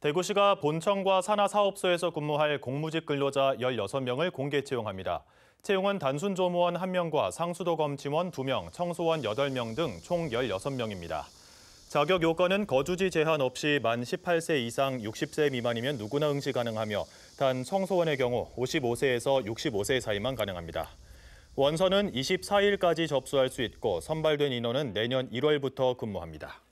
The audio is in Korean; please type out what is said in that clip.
대구시가 본청과 산하사업소에서 근무할 공무직 근로자 16명을 공개 채용합니다. 채용은 단순 조무원 1명과 상수도 검침원 2명, 청소원 8명 등 총 16명입니다. 자격 요건은 거주지 제한 없이 만 18세 이상 60세 미만이면 누구나 응시 가능하며 단 청소원의 경우 55세에서 65세 사이만 가능합니다. 원서는 24일까지 접수할 수 있고 선발된 인원은 내년 1월부터 근무합니다.